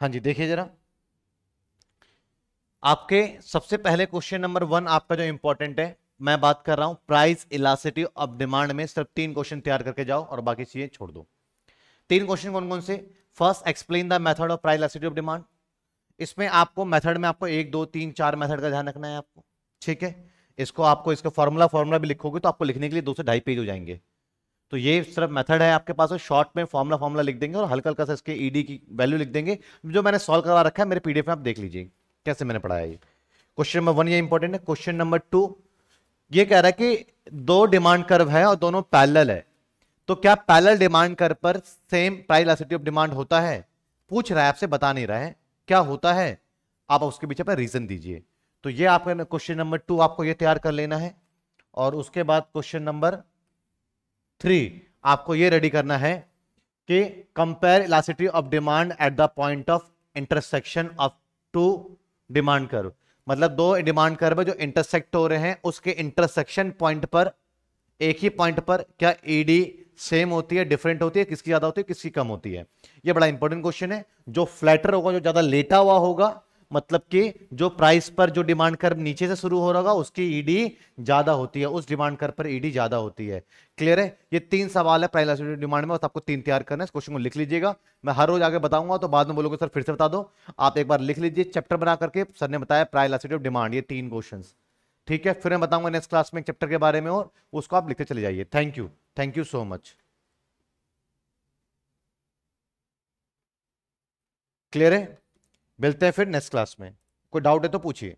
हाँ जी देखिए जरा आपके सबसे पहले क्वेश्चन नंबर वन आपका जो इंपॉर्टेंट है मैं बात कर रहा हूं प्राइस इलासिटी ऑफ डिमांड में सिर्फ तीन क्वेश्चन तैयार करके जाओ और बाकी चीजें छोड़ दो तीन क्वेश्चन कौन कौन से first explain the method of price elasticity of demand इसमें आपको मेथड में आपको एक दो तीन चार मेथड का ध्यान रखना है आपको ठीक है इसको आपको इसका फॉर्मूला फॉर्मूला भी लिखोगे तो आपको लिखने के लिए दो से ढाई पेज हो जाएंगे तो ये सिर्फ मेथड है आपके पास शॉर्ट में फॉर्मुला फॉर्मुला लिख देंगे और हल्का हल्का सा इसके ईडी e की वैल्यू लिख देंगे जो मैंने सॉल्व करवा रखा है मेरे पीडीएफ में आप देख लीजिए कैसे मैंने पढ़ाया ये क्वेश्चन नंबर वन ये इंपॉर्टेंट है क्वेश्चन नंबर टू ये कह रहा है कि दो डिमांड कर्व है और दोनों पैलल है तो क्या पैलल डिमांड कर्व पर same price elasticity of demand होता है पूछ रहा है आपसे बता नहीं रहा है क्या होता है आप उसके पीछे पर रीजन दीजिए तो ये आपका क्वेश्चन नंबर टू आपको ये तैयार कर लेना है और उसके बाद क्वेश्चन नंबर थ्री आपको ये रेडी करना है कि compare elasticity of demand at the point of intersection of two demand curve मतलब दो डिमांड कर्व जो इंटरसेक्ट हो रहे हैं उसके इंटरसेक्शन पॉइंट पर एक ही पॉइंट पर क्या ईडी e सेम होती है डिफरेंट होती है किसकी ज्यादा होती है किसकी कम होती है ये बड़ा इंपॉर्टेंट क्वेश्चन है जो फ्लैटर होगा जो ज्यादा लेटा हुआ होगा मतलब कि जो प्राइस पर जो डिमांड कर नीचे से शुरू हो रहा होगा उसकी ईडी e ज्यादा होती है उस डिमांड कर पर ईडी e ज्यादा होती है क्लियर है ये तीन सवाल है प्राइस डिमांड में तो आपको तीन तैयार करना है इस क्वेश्चन को लिख लीजिएगा मैं हर रोज आगे बताऊंगा तो बाद में बोलोगे सर फिर से बता दो आप एक बार लिख लीजिए चैप्टर बना करके सर ने बताया प्राइलासिटी ऑफ डिमांड ये तीन क्वेश्चन ठीक है फिर मैं बताऊंगा नेक्स्ट क्लास में चैप्टर के बारे में और उसको आप लिखते चले जाइए thank you thank you so much clear है मिलते हैं फिर नेक्स्ट क्लास में कोई डाउट है तो पूछिए